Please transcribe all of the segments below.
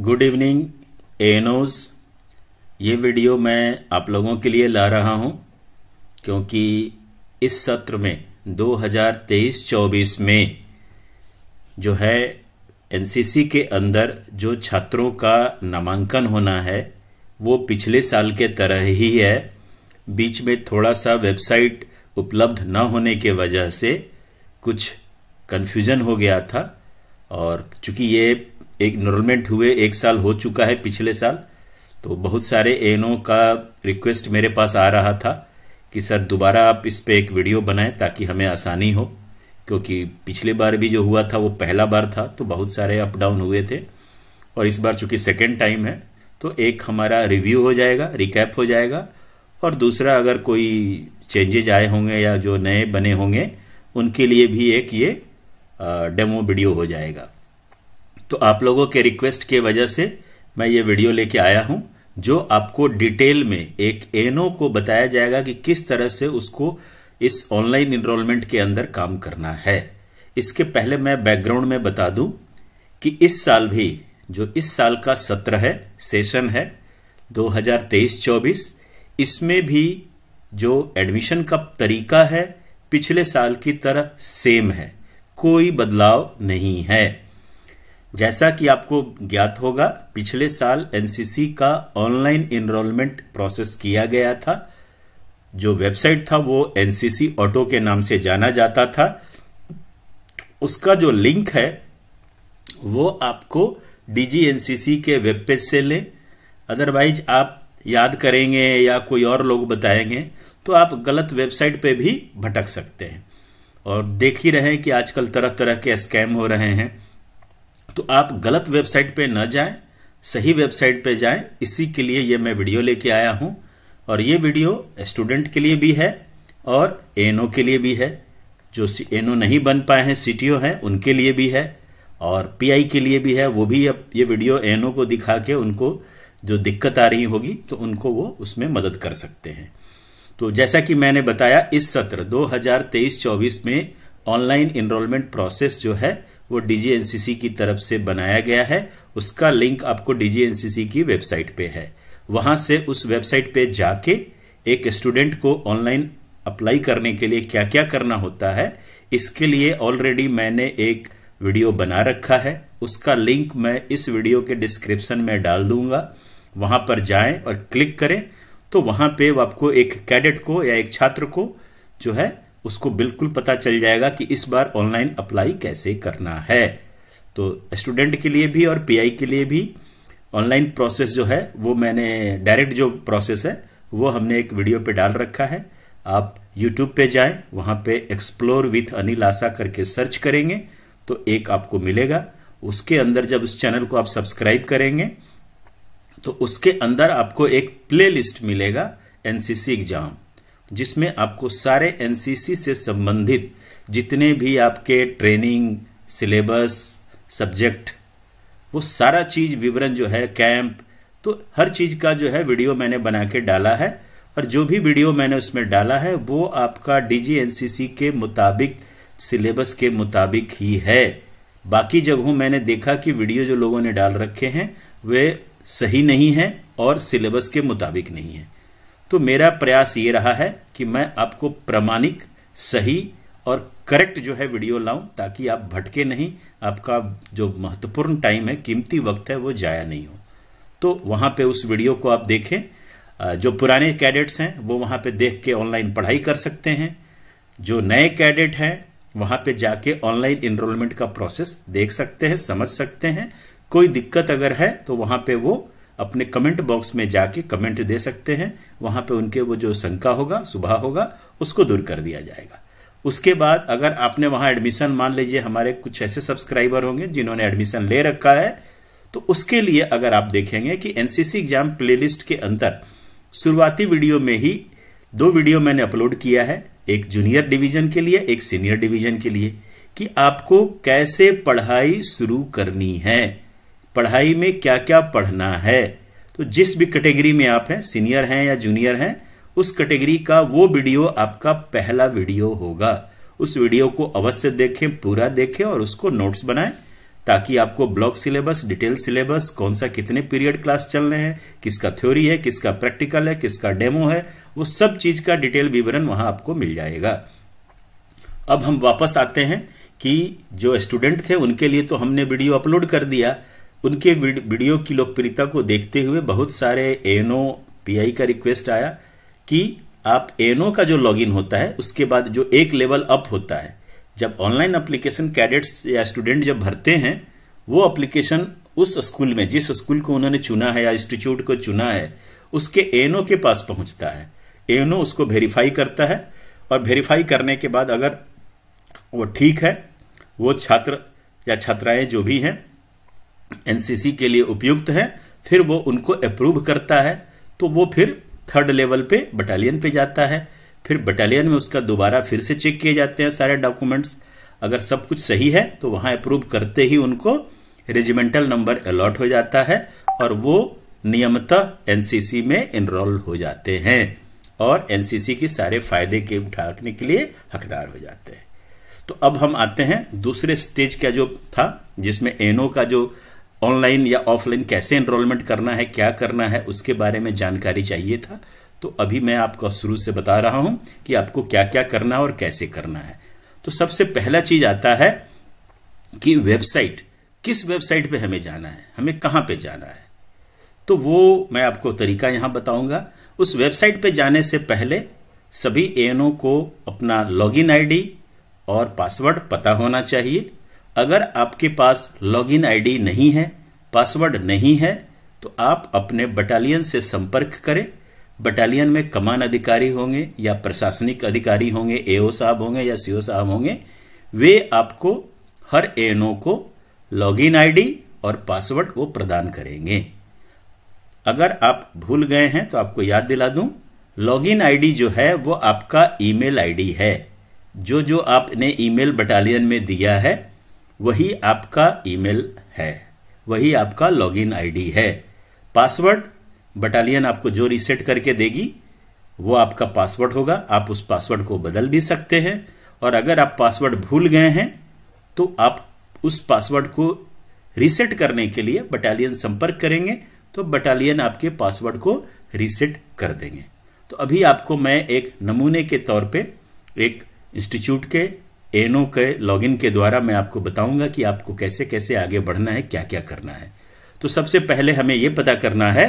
good evening एनोज ये video मैं आप लोगों के लिए ला रहा हूं क्योंकि इस सत्र में 2023-24 में जो है एनसीसी के अंदर जो छात्रों का नामांकन होना है वो पिछले साल के तरह ही है बीच में थोड़ा सा वेबसाइट उपलब्ध न होने के वजह से कुछ कन्फ्यूजन हो गया था और चूंकि ये एक इनरोलमेंट हुए एक साल हो चुका है पिछले साल तो बहुत सारे एन का रिक्वेस्ट मेरे पास आ रहा था कि सर दोबारा आप इस पर एक वीडियो बनाएं ताकि हमें आसानी हो क्योंकि पिछले बार भी जो हुआ था वो पहला बार था तो बहुत सारे अप डाउन हुए थे और इस बार चूंकि सेकेंड टाइम है तो एक हमारा रिव्यू हो जाएगा रिकैप हो जाएगा और दूसरा अगर कोई चेंजेज आए होंगे या जो नए बने होंगे उनके लिए भी एक ये डेमो वीडियो हो जाएगा तो आप लोगों के रिक्वेस्ट के वजह से मैं ये वीडियो लेके आया हूं जो आपको डिटेल में एक एनओ को बताया जाएगा कि किस तरह से उसको इस ऑनलाइन इनरोलमेंट के अंदर काम करना है इसके पहले मैं बैकग्राउंड में बता दूं कि इस साल भी जो इस साल का सत्र है सेशन है 2023-24 इसमें भी जो एडमिशन का तरीका है पिछले साल की तरह सेम है कोई बदलाव नहीं है जैसा कि आपको ज्ञात होगा पिछले साल एनसीसी का ऑनलाइन इनरोलमेंट प्रोसेस किया गया था जो वेबसाइट था वो एनसीसी ऑटो के नाम से जाना जाता था उसका जो लिंक है वो आपको डीजीएनसीसी के वेब पेज से लें अदरवाइज आप याद करेंगे या कोई और लोग बताएंगे तो आप गलत वेबसाइट पे भी भटक सकते हैं और देख ही रहे हैं कि आजकल तरह तरह के स्कैम हो रहे हैं तो आप गलत वेबसाइट पे ना जाएं सही वेबसाइट पे जाएं इसी के लिए ये मैं वीडियो लेके आया हूं और ये वीडियो स्टूडेंट के लिए भी है और एएनओ के लिए भी है जो एएनओ नहीं बन पाए हैं सीटीओ हैं उनके लिए भी है और पीआई के लिए भी है वो भी अब ये वीडियो एनओ को दिखा के उनको जो दिक्कत आ रही होगी तो उनको वो उसमें मदद कर सकते हैं तो जैसा कि मैंने बताया इस सत्र 2023-24 में ऑनलाइन इनरोलमेंट प्रोसेस जो है वो डीजीएनसीसी की तरफ से बनाया गया है उसका लिंक आपको डीजीएनसीसी की वेबसाइट पे है वहां से उस वेबसाइट पे जाके एक स्टूडेंट को ऑनलाइन अप्लाई करने के लिए क्या क्या करना होता है इसके लिए ऑलरेडी मैंने एक वीडियो बना रखा है उसका लिंक मैं इस वीडियो के डिस्क्रिप्शन में डाल दूंगा वहां पर जाएं और क्लिक करें तो वहां पे आपको एक कैडेट को या एक छात्र को जो है उसको बिल्कुल पता चल जाएगा कि इस बार ऑनलाइन अप्लाई कैसे करना है तो स्टूडेंट के लिए भी और पीआई के लिए भी ऑनलाइन प्रोसेस जो है वो मैंने डायरेक्ट जो प्रोसेस है वो हमने एक वीडियो पे डाल रखा है आप यूट्यूब पे जाएं वहां पे एक्सप्लोर विथ अनिल आशा करके सर्च करेंगे तो एक आपको मिलेगा उसके अंदर जब उस चैनल को आप सब्सक्राइब करेंगे तो उसके अंदर आपको एक प्लेलिस्ट मिलेगा एनसीसी एग्जाम जिसमें आपको सारे एनसीसी से संबंधित जितने भी आपके ट्रेनिंग सिलेबस सब्जेक्ट वो सारा चीज़ विवरण जो है कैंप तो हर चीज़ का जो है वीडियो मैंने बना के डाला है और जो भी वीडियो मैंने उसमें डाला है वो आपका डीजीएनसीसी के मुताबिक सिलेबस के मुताबिक ही है बाकी जगहों मैंने देखा कि वीडियो जो लोगों ने डाल रखे हैं वे सही नहीं है और सिलेबस के मुताबिक नहीं है तो मेरा प्रयास ये रहा है कि मैं आपको प्रमाणिक सही और करेक्ट जो है वीडियो लाऊं ताकि आप भटके नहीं आपका जो महत्वपूर्ण टाइम है कीमती वक्त है वो जाया नहीं हो तो वहां पे उस वीडियो को आप देखें जो पुराने कैडेट्स हैं वो वहां पे देख के ऑनलाइन पढ़ाई कर सकते हैं जो नए कैडेट हैं वहां पे जाके ऑनलाइन इनरोलमेंट का प्रोसेस देख सकते हैं समझ सकते हैं कोई दिक्कत अगर है तो वहां पे वो अपने कमेंट बॉक्स में जाके कमेंट दे सकते हैं वहां पे उनके वो जो शंका होगा सुबह होगा उसको दूर कर दिया जाएगा उसके बाद अगर आपने वहां एडमिशन मान लीजिए हमारे कुछ ऐसे सब्सक्राइबर होंगे जिन्होंने एडमिशन ले रखा है तो उसके लिए अगर आप देखेंगे कि एनसीसी एग्जाम प्लेलिस्ट के अंदर शुरुआती वीडियो में ही दो वीडियो मैंने अपलोड किया है एक जूनियर डिवीजन के लिए एक सीनियर डिवीजन के लिए कि आपको कैसे पढ़ाई शुरू करनी है पढ़ाई में क्या क्या पढ़ना है तो जिस भी कैटेगरी में आप हैं सीनियर हैं या जूनियर हैं उस कैटेगरी का वो वीडियो आपका पहला वीडियो होगा उस वीडियो को अवश्य देखें पूरा देखें और उसको नोट्स बनाएं ताकि आपको ब्लॉक सिलेबस डिटेल सिलेबस कौन सा कितने पीरियड क्लास चल रहे हैं किसका थ्योरी है किसका प्रैक्टिकल है किसका डेमो है वो सब चीज का डिटेल विवरण वहां आपको मिल जाएगा अब हम वापस आते हैं कि जो स्टूडेंट थे उनके लिए तो हमने वीडियो अपलोड कर दिया उनके वीडियो की लोकप्रियता को देखते हुए बहुत सारे एनओ पीआई का रिक्वेस्ट आया कि आप एनओ का जो लॉगिन होता है उसके बाद जो एक लेवल अप होता है जब ऑनलाइन अप्लीकेशन कैडेट्स या स्टूडेंट जब भरते हैं वो अप्लीकेशन उस स्कूल में जिस स्कूल को उन्होंने चुना है या इंस्टीट्यूट को चुना है उसके एनओ के पास पहुंचता है एनओ उसको वेरीफाई करता है और वेरीफाई करने के बाद अगर वो ठीक है वो छात्र या छात्राएं जो भी हैं एनसीसी के लिए उपयुक्त है फिर वो उनको अप्रूव करता है तो वो फिर थर्ड लेवल पे बटालियन पे जाता है फिर बटालियन में उसका दोबारा फिर से चेक किए जाते हैं सारे डॉक्यूमेंट्स अगर सब कुछ सही है तो वहां अप्रूव करते ही उनको रेजिमेंटल नंबर अलॉट हो जाता है और वो नियमतः एनसीसी में इनरोल हो जाते हैं और एनसीसी के सारे फायदे के उठाने के लिए हकदार हो जाते हैं तो अब हम आते हैं दूसरे स्टेज का जो था जिसमें एनओ का जो ऑनलाइन या ऑफलाइन कैसे एनरोलमेंट करना है क्या करना है उसके बारे में जानकारी चाहिए था तो अभी मैं आपको शुरू से बता रहा हूं कि आपको क्या क्या करना है और कैसे करना है तो सबसे पहला चीज आता है कि वेबसाइट किस वेबसाइट पे हमें जाना है हमें कहां पे जाना है तो वो मैं आपको तरीका यहां बताऊंगा उस वेबसाइट पे जाने से पहले सभी एएनओ को अपना लॉगिन आईडी और पासवर्ड पता होना चाहिए अगर आपके पास लॉगिन आईडी नहीं है पासवर्ड नहीं है तो आप अपने बटालियन से संपर्क करें बटालियन में कमान अधिकारी होंगे या प्रशासनिक अधिकारी होंगे एओ साहब होंगे या सीओ साहब होंगे वे आपको हर एनओ को लॉगिन आईडी और पासवर्ड वो प्रदान करेंगे अगर आप भूल गए हैं तो आपको याद दिला दूं लॉगिन आईडी जो है वो आपका ईमेल आईडी है जो जो आपने ईमेल बटालियन में दिया है वही आपका ईमेल है वही आपका लॉगिन आईडी है पासवर्ड बटालियन आपको जो रीसेट करके देगी वो आपका पासवर्ड होगा आप उस पासवर्ड को बदल भी सकते हैं और अगर आप पासवर्ड भूल गए हैं तो आप उस पासवर्ड को रीसेट करने के लिए बटालियन संपर्क करेंगे तो बटालियन आपके पासवर्ड को रीसेट कर देंगे तो अभी आपको मैं एक नमूने के तौर पे एक इंस्टीट्यूट के एनो के लॉगिन के द्वारा मैं आपको बताऊंगा कि आपको कैसे कैसे आगे बढ़ना है क्या क्या करना है तो सबसे पहले हमें यह पता करना है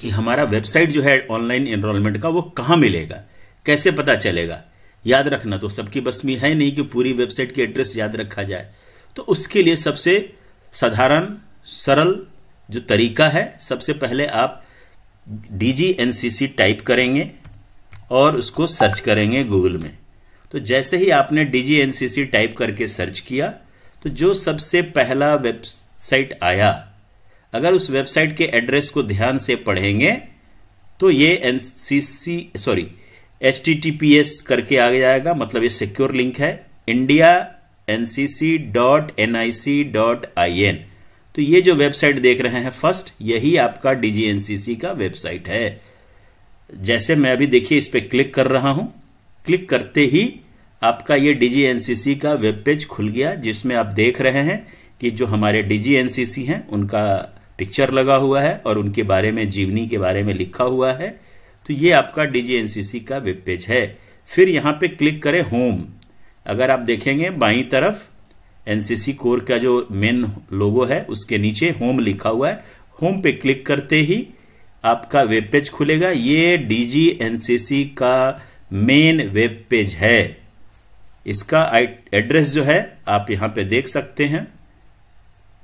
कि हमारा वेबसाइट जो है ऑनलाइन एनरोलमेंट का वो कहां मिलेगा कैसे पता चलेगा याद रखना तो सबकी बस में है नहीं कि पूरी वेबसाइट की एड्रेस याद रखा जाए तो उसके लिए सबसे साधारण सरल जो तरीका है सबसे पहले आप डीजीएनसीसी टाइप करेंगे और उसको सर्च करेंगे गूगल में तो जैसे ही आपने डी टाइप करके सर्च किया तो जो सबसे पहला वेबसाइट आया अगर उस वेबसाइट के एड्रेस को ध्यान से पढ़ेंगे तो ये एनसीसी सॉरी एच करके आ जाएगा मतलब ये सिक्योर लिंक है इंडिया डॉट डॉट एन तो ये जो वेबसाइट देख रहे हैं फर्स्ट यही आपका डीजीएनसीसी का वेबसाइट है जैसे मैं अभी देखिए इस पर क्लिक कर रहा हूं क्लिक करते ही आपका ये डीजी का वेब पेज खुल गया जिसमें आप देख रहे हैं कि जो हमारे डीजी एनसीसी हैं उनका पिक्चर लगा हुआ है और उनके बारे में जीवनी के बारे में लिखा हुआ है तो ये आपका डीजी का वेब पेज है फिर यहाँ पे क्लिक करें होम अगर आप देखेंगे बाई तरफ एनसीसी कोर का जो मेन लोगो है उसके नीचे होम लिखा हुआ है होम पे क्लिक करते ही आपका वेब पेज खुलेगा ये डीजी एनसीसी का मेन वेब पेज है इसका एड्रेस जो है आप यहां पे देख सकते हैं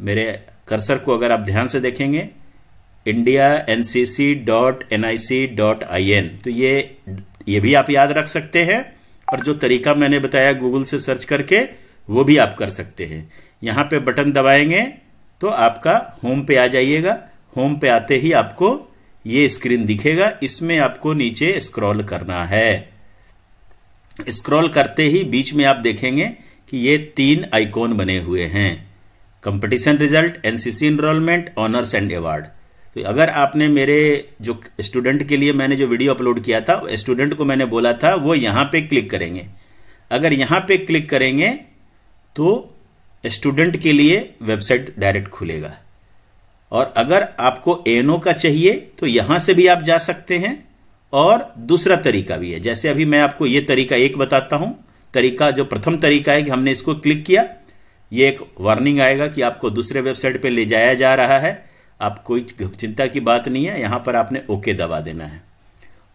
मेरे कर्सर को अगर आप ध्यान से देखेंगे India N C C dot N I C dot I N तो ये ये भी आप याद रख सकते हैं और जो तरीका मैंने बताया गूगल से सर्च करके वो भी आप कर सकते हैं यहां पे बटन दबाएंगे तो आपका होम पे आ जाइएगा होम पे आते ही आपको ये स्क्रीन दिखेगा इसमें आपको नीचे स्क्रॉल करना है स्क्रॉल करते ही बीच में आप देखेंगे कि ये तीन आइकॉन बने हुए हैं competition result NCC enrolment honours and award तो अगर आपने मेरे जो स्टूडेंट के लिए मैंने जो वीडियो अपलोड किया था स्टूडेंट को मैंने बोला था वो यहां पे क्लिक करेंगे अगर यहां पे क्लिक करेंगे तो स्टूडेंट के लिए वेबसाइट डायरेक्ट खुलेगा और अगर आपको एनओ का चाहिए तो यहां से भी आप जा सकते हैं और दूसरा तरीका भी है जैसे अभी मैं आपको ये तरीका एक बताता हूं तरीका जो प्रथम तरीका है कि हमने इसको क्लिक किया ये एक वार्निंग आएगा कि आपको दूसरे वेबसाइट पे ले जाया जा रहा है आप कोई चिंता की बात नहीं है यहां पर आपने ओके दबा देना है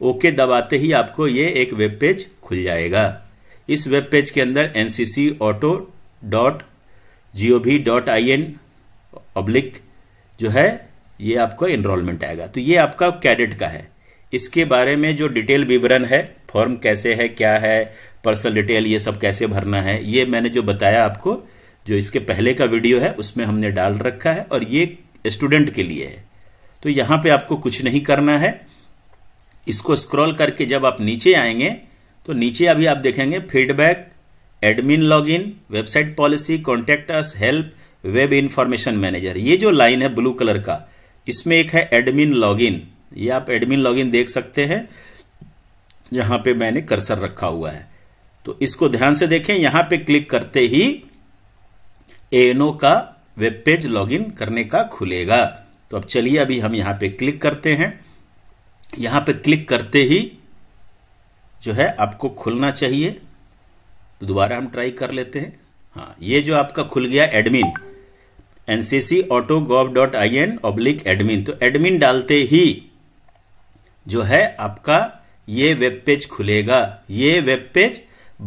ओके दबाते ही आपको ये एक वेब पेज खुल जाएगा इस वेब पेज के अंदर N C C auto dot G O V dot I N public जो है ये आपका इनरोलमेंट आएगा तो ये आपका कैडेट का है इसके बारे में जो डिटेल विवरण है फॉर्म कैसे है क्या है पर्सनल डिटेल ये सब कैसे भरना है ये मैंने जो बताया आपको जो इसके पहले का वीडियो है उसमें हमने डाल रखा है और ये स्टूडेंट के लिए है तो यहां पे आपको कुछ नहीं करना है इसको स्क्रॉल करके जब आप नीचे आएंगे तो नीचे अभी आप देखेंगे feedback admin login website policy contact us help web information manager ये जो लाइन है ब्लू कलर का इसमें एक है एडमिन लॉगिन ये आप एडमिन लॉगिन देख सकते हैं यहां पे मैंने कर्सर रखा हुआ है तो इसको ध्यान से देखें यहां पे क्लिक करते ही एनओ का वेब पेज लॉगिन करने का खुलेगा तो अब चलिए अभी हम यहां पे क्लिक करते हैं यहां पे क्लिक करते ही जो है आपको खुलना चाहिए तो दोबारा हम ट्राई कर लेते हैं हाँ ये जो आपका खुल गया admin NCC auto gov dot I N oblique admin तो एडमिन डालते ही जो है आपका ये वेब पेज खुलेगा ये वेब पेज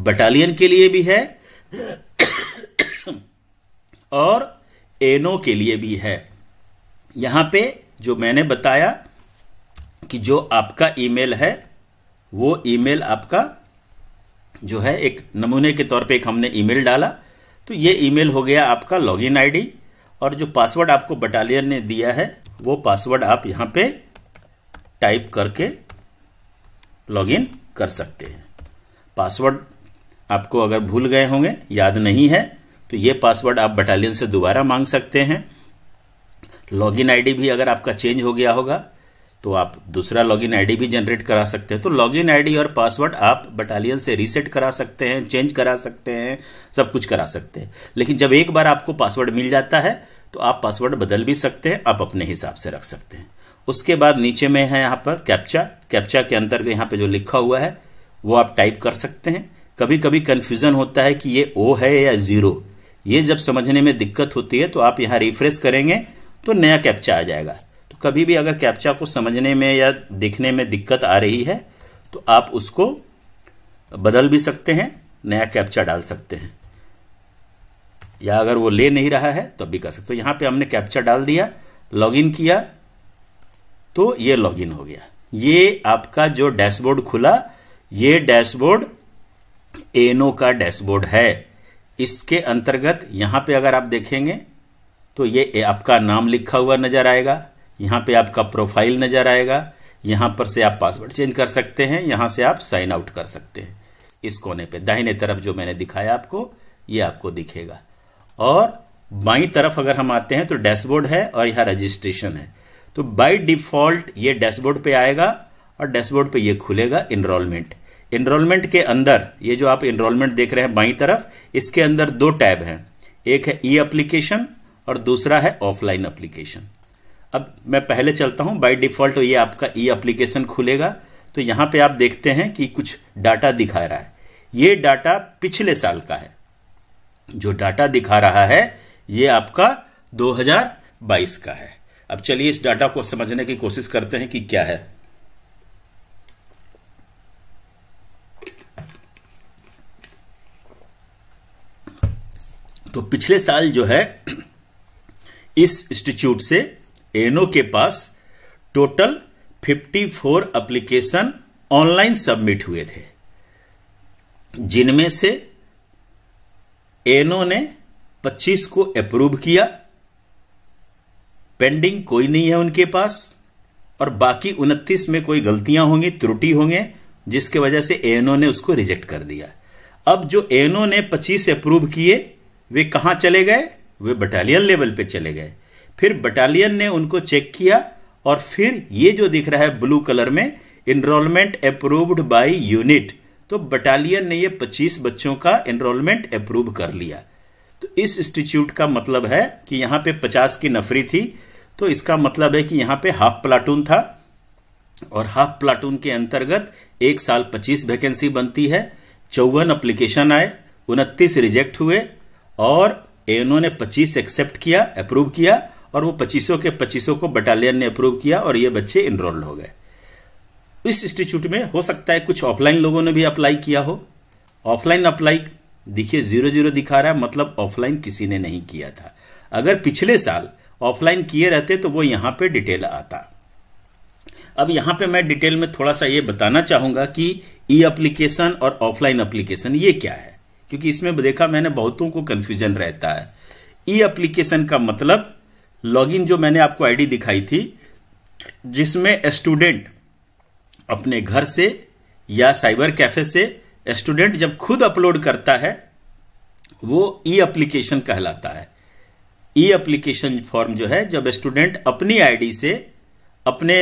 बटालियन के लिए भी है और एनो के लिए भी है यहां पे जो मैंने बताया कि जो आपका ईमेल है वो ईमेल आपका जो है एक नमूने के तौर पे एक हमने ईमेल डाला तो ये ईमेल हो गया आपका लॉगिन आईडी और जो पासवर्ड आपको बटालियन ने दिया है वो पासवर्ड आप यहाँ पे टाइप करके लॉगिन कर सकते हैं पासवर्ड आपको अगर भूल गए होंगे याद नहीं है तो ये पासवर्ड आप बटालियन से दोबारा मांग सकते हैं लॉगिन आईडी भी अगर आपका चेंज हो गया होगा तो आप दूसरा लॉगिन आईडी भी जनरेट करा सकते हैं तो लॉगिन आईडी और पासवर्ड आप बटालियन से रीसेट करा सकते हैं चेंज करा सकते हैं सब कुछ करा सकते हैं लेकिन जब एक बार आपको पासवर्ड मिल जाता है तो आप पासवर्ड बदल भी सकते हैं आप अपने हिसाब से रख सकते हैं उसके बाद नीचे में है यहाँ पर कैप्चा कैप्चा के अंतर्गत यहाँ पे जो लिखा हुआ है वो आप टाइप कर सकते हैं कभी कभी कन्फ्यूजन होता है कि ये ओ है या ज़ीरो ये जब समझने में दिक्कत होती है तो आप यहाँ रिफ्रेश करेंगे तो नया कैप्चा आ जाएगा तो कभी भी अगर कैप्चा को समझने में या देखने में दिक्कत आ रही है तो आप उसको बदल भी सकते हैं नया कैप्चा डाल सकते हैं या अगर वो ले नहीं रहा है तब तो भी कर सकते हो तो यहाँ पे हमने कैप्चा डाल दिया लॉगिन किया तो ये लॉगिन हो गया ये आपका जो डैशबोर्ड खुला ये डैशबोर्ड एनो का डैशबोर्ड है इसके अंतर्गत यहां पे अगर आप देखेंगे तो ये आपका नाम लिखा हुआ नजर आएगा यहां पे आपका प्रोफाइल नजर आएगा यहां पर से आप पासवर्ड चेंज कर सकते हैं यहां से आप साइन आउट कर सकते हैं इस कोने पे दाहिने तरफ जो मैंने दिखाया आपको ये आपको दिखेगा और बाई तरफ अगर हम आते हैं तो डैशबोर्ड है और यहां रजिस्ट्रेशन है तो बाय डिफॉल्ट ये डैशबोर्ड पे आएगा और डैशबोर्ड पे ये खुलेगा इनरोलमेंट इनरोलमेंट के अंदर ये जो आप इनरोलमेंट देख रहे हैं बाई तरफ इसके अंदर दो टैब हैं एक है ई अप्लीकेशन और दूसरा है ऑफलाइन अप्लीकेशन अब मैं पहले चलता हूं बाई डिफॉल्ट ये आपका ई एप्लीकेशन खुलेगा तो यहां पे आप देखते हैं कि कुछ डाटा दिखा रहा है ये डाटा पिछले साल का है जो डाटा दिखा रहा है ये आपका 2022 का है अब चलिए इस डाटा को समझने की कोशिश करते हैं कि क्या है तो पिछले साल जो है इस इंस्टीट्यूट से एनो के पास टोटल 54 एप्लीकेशन ऑनलाइन सबमिट हुए थे जिनमें से एनो ने 25 को अप्रूव किया पेंडिंग कोई नहीं है उनके पास और बाकी उनतीस में कोई गलतियां होंगी त्रुटि होंगे जिसके वजह से एएनओ ने उसको रिजेक्ट कर दिया अब जो एएनओ ने 25 अप्रूव किए वे कहाँ चले गए वे बटालियन लेवल पे चले गए फिर बटालियन ने उनको चेक किया और फिर ये जो दिख रहा है ब्लू कलर में इनरोलमेंट अप्रूव्ड बाय यूनिट तो बटालियन ने ये 25 बच्चों का एनरोलमेंट अप्रूव कर लिया तो इस इंस्टीट्यूट का मतलब है कि यहां पे 50 की नफरी थी तो इसका मतलब है कि यहां पे हाफ प्लाटून था और हाफ प्लाटून के अंतर्गत एक साल पच्चीस वैकेंसी बनती है चौवन अप्लीकेशन आए उनतीस रिजेक्ट हुए और ने पच्चीस एक्सेप्ट किया अप्रूव किया और वो पच्चीसों के पच्चीसों को बटालियन ने अप्रूव किया और ये बच्चे इनरोल्ड हो गए इस इंस्टीट्यूट में हो सकता है कुछ ऑफलाइन लोगों ने भी अप्लाई किया हो ऑफलाइन अप्लाई देखिए जीरो जीरो दिखा रहा है मतलब ऑफलाइन किसी ने नहीं किया था अगर पिछले साल ऑफलाइन किए रहते तो वो यहाँ पे डिटेल आता अब यहाँ पे मैं डिटेल में थोड़ा सा ये बताना चाहूंगा कि ई एप्लीकेशन और ऑफलाइन एप्लीकेशन ये क्या है क्योंकि इसमें देखा मैंने बहुतों को कन्फ्यूजन रहता है ई एप्लीकेशन का मतलब लॉगिन जो मैंने आपको आईडी दिखाई थी जिसमें स्टूडेंट अपने घर से या साइबर कैफे से स्टूडेंट जब खुद अपलोड करता है वो ई एप्लीकेशन कहलाता है ई एप्लीकेशन फॉर्म जो है जब स्टूडेंट अपनी आईडी से अपने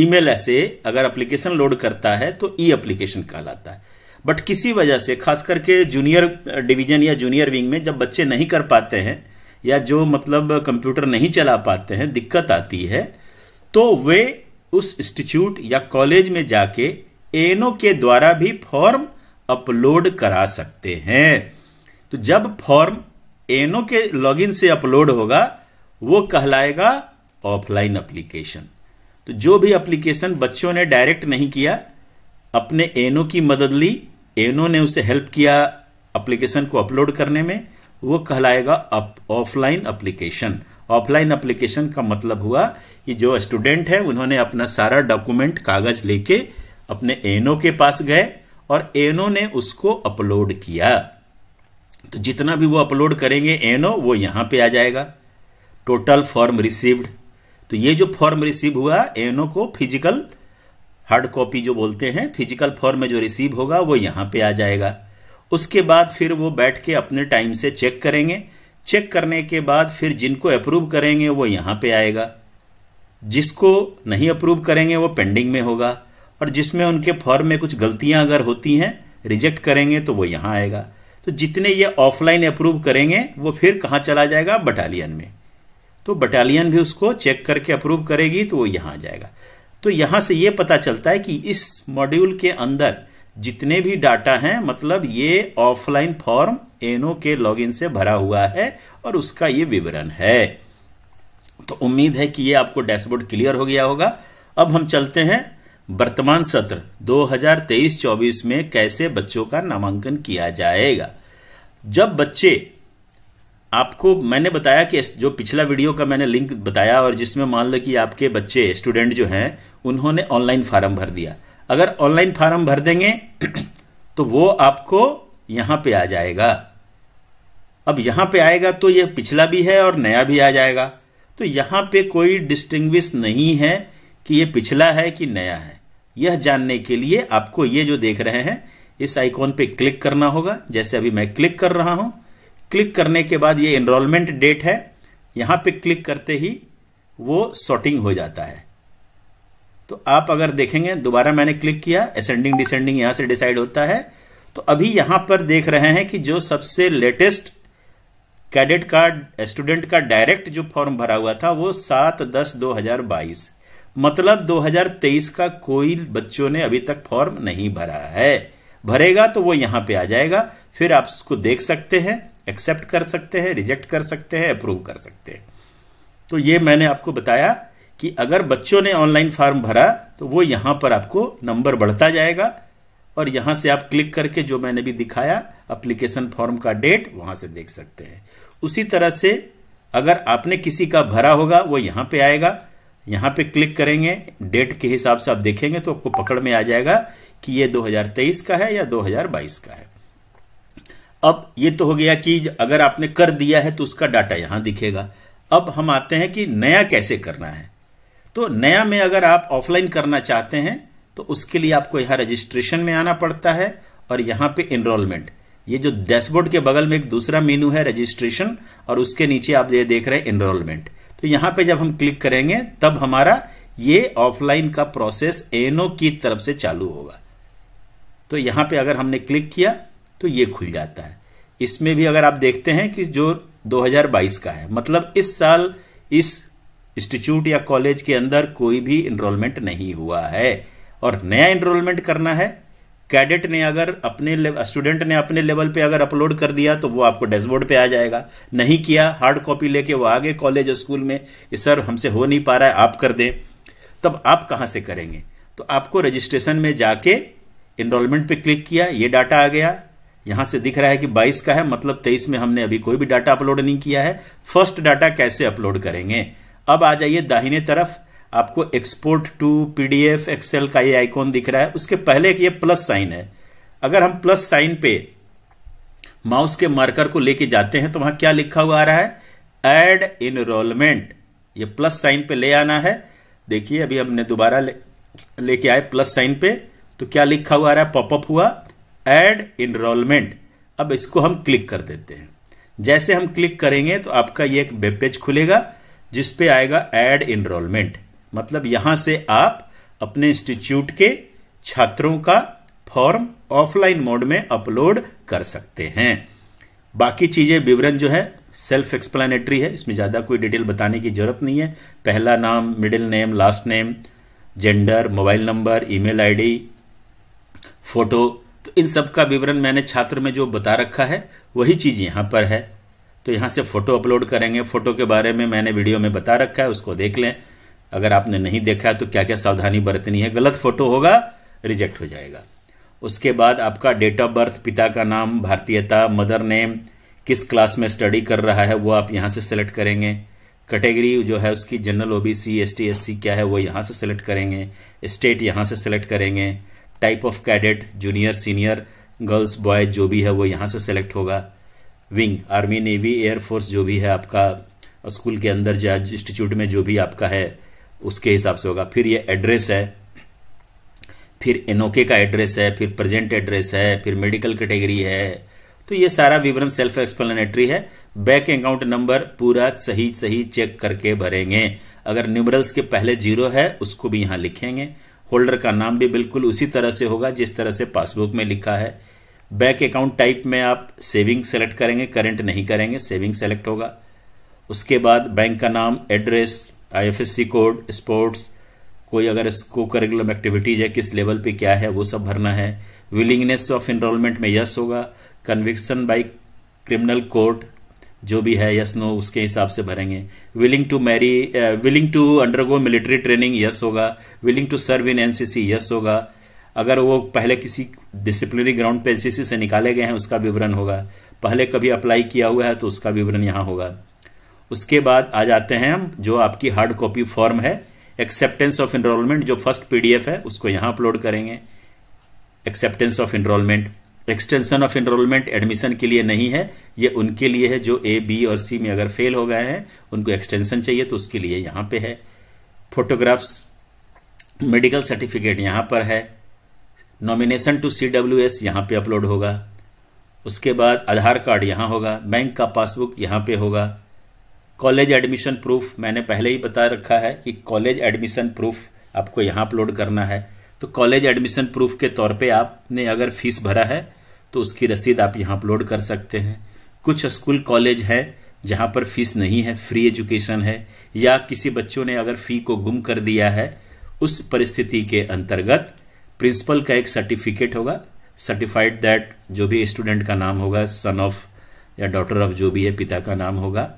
ईमेल से अगर एप्लीकेशन लोड करता है तो ई एप्लीकेशन कहलाता है बट किसी वजह से खास करके जूनियर डिवीजन या जूनियर विंग में जब बच्चे नहीं कर पाते हैं या जो मतलब कंप्यूटर नहीं चला पाते हैं दिक्कत आती है तो वे उस इंस्टीट्यूट या कॉलेज में जाके एनओ के द्वारा भी फॉर्म अपलोड करा सकते हैं तो जब फॉर्म एनो के लॉगिन से अपलोड होगा वो कहलाएगा ऑफलाइन एप्लीकेशन तो जो भी एप्लीकेशन बच्चों ने डायरेक्ट नहीं किया अपने एनो की मदद ली एनो ने उसे हेल्प किया एप्लीकेशन को अपलोड करने में वो कहलाएगा ऑफलाइन एप्लीकेशन ऑफलाइन एप्लीकेशन का मतलब हुआ कि जो स्टूडेंट है उन्होंने अपना सारा डॉक्यूमेंट कागज लेके अपने एनो के पास गए और एनो ने उसको अपलोड किया तो जितना भी वो अपलोड करेंगे एनओ वो यहां पे आ जाएगा टोटल फॉर्म रिसीव्ड तो ये जो फॉर्म रिसीव हुआ एनओ को फिजिकल हार्ड कॉपी जो बोलते हैं फिजिकल फॉर्म में जो रिसीव होगा वो यहां पे आ जाएगा उसके बाद फिर वो बैठ के अपने टाइम से चेक करेंगे चेक करने के बाद फिर जिनको अप्रूव करेंगे वो यहां पे आएगा जिसको नहीं अप्रूव करेंगे वो पेंडिंग में होगा और जिसमें उनके फॉर्म में कुछ गलतियां अगर होती हैं रिजेक्ट करेंगे तो वो यहां आएगा तो जितने ये ऑफलाइन अप्रूव करेंगे वो फिर कहाँ चला जाएगा बटालियन में तो बटालियन भी उसको चेक करके अप्रूव करेगी तो वो यहाँ आ जाएगा तो यहाँ से ये पता चलता है कि इस मॉड्यूल के अंदर जितने भी डाटा हैं मतलब ये ऑफलाइन फॉर्म एनओ के लॉगिन से भरा हुआ है और उसका ये विवरण है तो उम्मीद है कि ये आपको डैशबोर्ड क्लियर हो गया होगा अब हम चलते हैं वर्तमान सत्र 2023-24 में कैसे बच्चों का नामांकन किया जाएगा जब बच्चे आपको मैंने बताया कि जो पिछला वीडियो का मैंने लिंक बताया और जिसमें मान लो कि आपके बच्चे स्टूडेंट जो हैं उन्होंने ऑनलाइन फार्म भर दिया अगर ऑनलाइन फार्म भर देंगे तो वो आपको यहां पे आ जाएगा अब यहां पे आएगा तो ये पिछला भी है और नया भी आ जाएगा तो यहां पे कोई डिस्टिंग्विश नहीं है कि ये पिछला है कि नया है यह जानने के लिए आपको ये जो देख रहे हैं इस आइकॉन पे क्लिक करना होगा जैसे अभी मैं क्लिक कर रहा हूं क्लिक करने के बाद ये इनरोलमेंट डेट है यहां पे क्लिक करते ही वो सॉर्टिंग हो जाता है तो आप अगर देखेंगे दोबारा मैंने क्लिक किया असेंडिंग डिसेंडिंग यहां से डिसाइड होता है तो अभी यहां पर देख रहे हैं कि जो सबसे लेटेस्ट कैडेट का स्टूडेंट का डायरेक्ट जो फॉर्म भरा हुआ था वो सात दस दो हजार बाईस मतलब 2023 का कोई बच्चों ने अभी तक फॉर्म नहीं भरा है भरेगा तो वो यहां पे आ जाएगा फिर आप उसको देख सकते हैं एक्सेप्ट कर सकते हैं रिजेक्ट कर सकते हैं अप्रूव कर सकते हैं तो ये मैंने आपको बताया कि अगर बच्चों ने ऑनलाइन फॉर्म भरा तो वो यहां पर आपको नंबर बढ़ता जाएगा और यहां से आप क्लिक करके जो मैंने भी दिखाया अप्लीकेशन फॉर्म का डेट वहां से देख सकते हैं उसी तरह से अगर आपने किसी का भरा होगा वो यहां पे आएगा यहां पे क्लिक करेंगे डेट के हिसाब से आप देखेंगे तो आपको पकड़ में आ जाएगा कि ये 2023 का है या 2022 का है अब ये तो हो गया कि अगर आपने कर दिया है तो उसका डाटा यहां दिखेगा अब हम आते हैं कि नया कैसे करना है तो नया में अगर आप ऑफलाइन करना चाहते हैं तो उसके लिए आपको यहाँ रजिस्ट्रेशन में आना पड़ता है और यहां पे इनरोलमेंट ये जो डैशबोर्ड के बगल में एक दूसरा मेनू है रजिस्ट्रेशन और उसके नीचे आप ये देख रहे हैं इनरोलमेंट तो यहां पे जब हम क्लिक करेंगे तब हमारा ये ऑफलाइन का प्रोसेस एनओ की तरफ से चालू होगा तो यहां पे अगर हमने क्लिक किया तो ये खुल जाता है इसमें भी अगर आप देखते हैं कि जो 2022 का है मतलब इस साल इस इंस्टीट्यूट या कॉलेज के अंदर कोई भी इनरोलमेंट नहीं हुआ है और नया इनरोलमेंट करना है कैडेट ने अगर अपने स्टूडेंट ने अपने लेवल पे अगर अपलोड कर दिया तो वो आपको डैशबोर्ड पे आ जाएगा नहीं किया हार्ड कॉपी लेके वो आगे कॉलेज स्कूल में कि सर हमसे हो नहीं पा रहा है आप कर दें तब आप कहां से करेंगे तो आपको रजिस्ट्रेशन में जाके इनरोलमेंट पे क्लिक किया ये डाटा आ गया यहां से दिख रहा है कि 22 का है मतलब 23 में हमने अभी कोई भी डाटा अपलोड नहीं किया है फर्स्ट डाटा कैसे अपलोड करेंगे अब आ जाइए दाहिने तरफ आपको एक्सपोर्ट टू पीडीएफ एक्सेल का ये आइकॉन दिख रहा है उसके पहले एक ये प्लस साइन है अगर हम प्लस साइन पे माउस के मार्कर को लेके जाते हैं तो वहां क्या लिखा हुआ आ रहा है एड इनरोलमेंट ये प्लस साइन पे ले आना है देखिए अभी हमने दोबारा ले, लेके आए प्लस साइन पे तो क्या लिखा हुआ आ रहा है पॉपअप हुआ एड इनरोलमेंट अब इसको हम क्लिक कर देते हैं जैसे हम क्लिक करेंगे तो आपका ये एक वेब पेज खुलेगा जिसपे आएगा एड इनरोलमेंट मतलब यहां से आप अपने इंस्टीट्यूट के छात्रों का फॉर्म ऑफलाइन मोड में अपलोड कर सकते हैं बाकी चीज़ें विवरण जो है सेल्फ एक्सप्लेनेटरी है इसमें ज़्यादा कोई डिटेल बताने की ज़रूरत नहीं है पहला नाम middle name last name gender mobile number email ID photo तो इन सब का विवरण मैंने छात्र में जो बता रखा है वही चीज़ यहां पर है तो यहां से फ़ोटो अपलोड करेंगे फ़ोटो के बारे में मैंने वीडियो में बता रखा है उसको देख लें अगर आपने नहीं देखा है तो क्या क्या सावधानी बरतनी है गलत फोटो होगा रिजेक्ट हो जाएगा उसके बाद आपका डेट ऑफ बर्थ पिता का नाम भारतीयता मदर नेम किस क्लास में स्टडी कर रहा है वो आप यहाँ से सेलेक्ट करेंगे कैटेगरी जो है उसकी जनरल ओबीसी एसटी एससी क्या है वो यहाँ से सेलेक्ट करेंगे स्टेट यहाँ से सेलेक्ट करेंगे type of cadet junior senior girls boy जो भी है वो यहाँ से सेलेक्ट होगा विंग आर्मी नेवी एयरफोर्स जो भी है आपका स्कूल के अंदर या इंस्टीट्यूट में जो भी आपका है उसके हिसाब से होगा फिर ये एड्रेस है फिर एनओके का एड्रेस है फिर प्रेजेंट एड्रेस है फिर मेडिकल कैटेगरी है तो ये सारा विवरण सेल्फ एक्सप्लेनेटरी है बैंक अकाउंट नंबर पूरा सही सही चेक करके भरेंगे अगर न्यूमरल्स के पहले जीरो है उसको भी यहां लिखेंगे होल्डर का नाम भी बिल्कुल उसी तरह से होगा जिस तरह से पासबुक में लिखा है बैंक अकाउंट टाइप में आप सेविंग सेलेक्ट करेंगे करंट नहीं करेंगे सेविंग सेलेक्ट होगा उसके बाद बैंक का नाम एड्रेस आईएफएससी कोड स्पोर्ट्स कोई अगर को करिकुलम एक्टिविटीज है किस लेवल पे क्या है वो सब भरना है विलिंगनेस ऑफ इनरोलमेंट में यस होगा कन्विक्सन बाई क्रिमिनल कोर्ट जो भी है यस नो उसके हिसाब से भरेंगे willing to marry willing to undergo military training yes होगा willing to serve in NCC yes होगा अगर वो पहले किसी डिसिप्लिनरी ग्राउंड पे एनसीसी से निकाले गए हैं उसका विवरण होगा पहले कभी अप्लाई किया हुआ है तो उसका विवरण यहाँ होगा उसके बाद आ जाते हैं हम जो आपकी हार्ड कॉपी फॉर्म है एक्सेप्टेंस ऑफ इनरोलमेंट जो फर्स्ट पीडीएफ है उसको यहाँ अपलोड करेंगे acceptance of enrolment extension of enrolment admission के लिए नहीं है ये उनके लिए है जो ए बी और सी में अगर फेल हो गए हैं उनको एक्सटेंशन चाहिए तो उसके लिए यहाँ पे है फोटोग्राफ्स मेडिकल सर्टिफिकेट यहाँ पर है nomination to C W S यहाँ पर अपलोड होगा उसके बाद आधार कार्ड यहाँ होगा बैंक का पासबुक यहाँ पे होगा कॉलेज एडमिशन प्रूफ मैंने पहले ही बता रखा है कि कॉलेज एडमिशन प्रूफ आपको यहाँ अपलोड करना है तो कॉलेज एडमिशन प्रूफ के तौर पे आपने अगर फीस भरा है तो उसकी रसीद आप यहाँ अपलोड कर सकते हैं कुछ स्कूल कॉलेज है जहाँ पर फीस नहीं है फ्री एजुकेशन है या किसी बच्चों ने अगर फी को गुम कर दिया है उस परिस्थिति के अंतर्गत प्रिंसिपल का एक सर्टिफिकेट होगा सर्टिफाइड दैट जो भी स्टूडेंट का नाम होगा सन ऑफ या डॉटर ऑफ जो भी है पिता का नाम होगा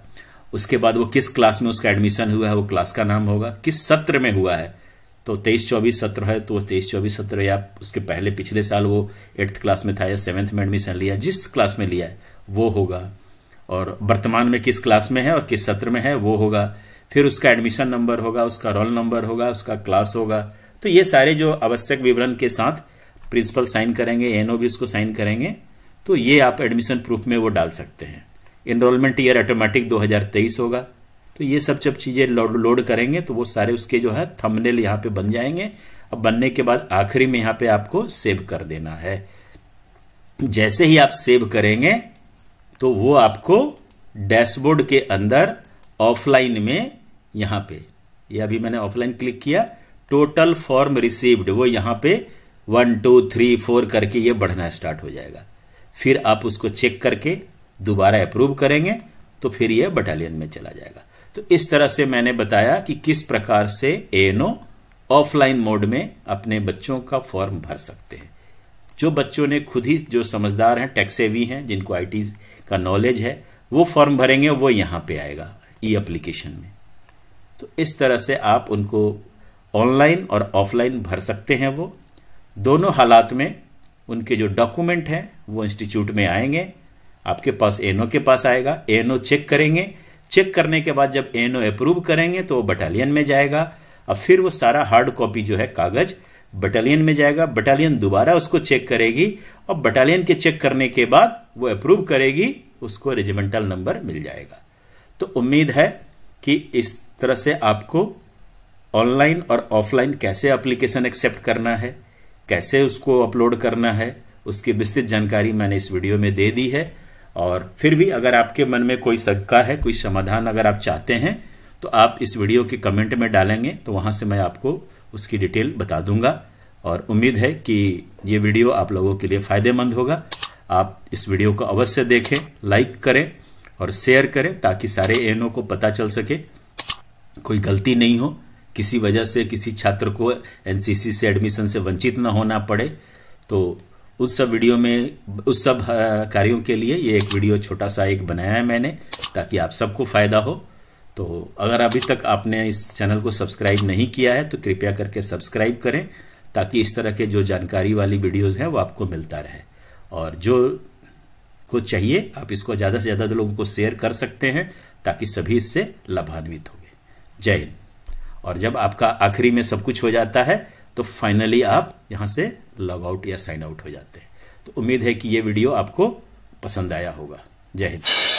उसके बाद वो किस क्लास में उसका एडमिशन हुआ है वो क्लास का नाम होगा किस सत्र में हुआ है तो तेईस चौबीस सत्र है तो तेईस चौबीस सत्र या उसके पहले पिछले साल वो एट्थ क्लास में था या सेवन्थ में एडमिशन लिया जिस क्लास में लिया है वो होगा और वर्तमान में किस क्लास में है और किस सत्र में है वो होगा फिर उसका एडमिशन नंबर होगा उसका रोल नंबर होगा उसका क्लास होगा तो ये सारे जो आवश्यक विवरण के साथ प्रिंसिपल साइन करेंगे एनओ भी उसको साइन करेंगे तो ये आप एडमिशन प्रूफ में वो डाल सकते हैं इनरोलमेंट ईयर ऑटोमेटिक 2023 होगा तो ये सब जब चीज़ें लोड करेंगे तो वो सारे उसके जो है थंबनेल यहाँ पे बन जाएंगे अब बनने के बाद आखिरी में यहाँ पे आपको सेव कर देना है जैसे ही आप सेव करेंगे तो वो आपको डैशबोर्ड के अंदर ऑफलाइन में यहां पे ये यह अभी मैंने ऑफलाइन क्लिक किया टोटल फॉर्म रिसीव्ड वो यहां पे वन टू थ्री फोर करके ये बढ़ना स्टार्ट हो जाएगा फिर आप उसको चेक करके दोबारा अप्रूव करेंगे तो फिर यह बटालियन में चला जाएगा तो इस तरह से मैंने बताया कि किस प्रकार से एएनओ ऑफलाइन मोड में अपने बच्चों का फॉर्म भर सकते हैं जो बच्चों ने खुद ही जो समझदार हैं टैक्सेवी हैं जिनको आईटी का नॉलेज है वो फॉर्म भरेंगे वो यहां पे आएगा ई एप्लीकेशन में तो इस तरह से आप उनको ऑनलाइन और ऑफलाइन भर सकते हैं वो दोनों हालात में उनके जो डॉक्यूमेंट हैं वो इंस्टीट्यूट में आएंगे आपके पास एनओ के पास आएगा एनओ चेक करेंगे चेक करने के बाद जब एनओ अप्रूव करेंगे तो वो बटालियन में जाएगा अब फिर वो सारा हार्ड कॉपी जो है कागज बटालियन में जाएगा बटालियन दोबारा उसको चेक करेगी और बटालियन के चेक करने के बाद वो अप्रूव करेगी उसको रेजिमेंटल नंबर मिल जाएगा तो उम्मीद है कि इस तरह से आपको ऑनलाइन और ऑफलाइन कैसे एप्लीकेशन एक्सेप्ट करना है कैसे उसको अपलोड करना है उसकी विस्तृत जानकारी मैंने इस वीडियो में दे दी है और फिर भी अगर आपके मन में कोई शंका है कोई समाधान अगर आप चाहते हैं तो आप इस वीडियो के कमेंट में डालेंगे तो वहाँ से मैं आपको उसकी डिटेल बता दूंगा और उम्मीद है कि ये वीडियो आप लोगों के लिए फ़ायदेमंद होगा आप इस वीडियो को अवश्य देखें लाइक करें और शेयर करें ताकि सारे एएनओ को पता चल सके कोई गलती नहीं हो किसी वजह से किसी छात्र को एनसीसी से एडमिशन से वंचित ना होना पड़े तो उस सब वीडियो में उस सब कार्यों के लिए ये एक वीडियो छोटा सा एक बनाया है मैंने ताकि आप सबको फायदा हो तो अगर अभी तक आपने इस चैनल को सब्सक्राइब नहीं किया है तो कृपया करके सब्सक्राइब करें ताकि इस तरह के जो जानकारी वाली वीडियोस हैं वो आपको मिलता रहे और जो को चाहिए आप इसको ज़्यादा से ज़्यादा लोगों को शेयर कर सकते हैं ताकि सभी इससे लाभान्वित होंगे जय हिंद और जब आपका आखिरी में सब कुछ हो जाता है तो फाइनली आप यहाँ से लॉग आउट या साइन आउट हो जाते हैं तो उम्मीद है कि ये वीडियो आपको पसंद आया होगा जय हिंद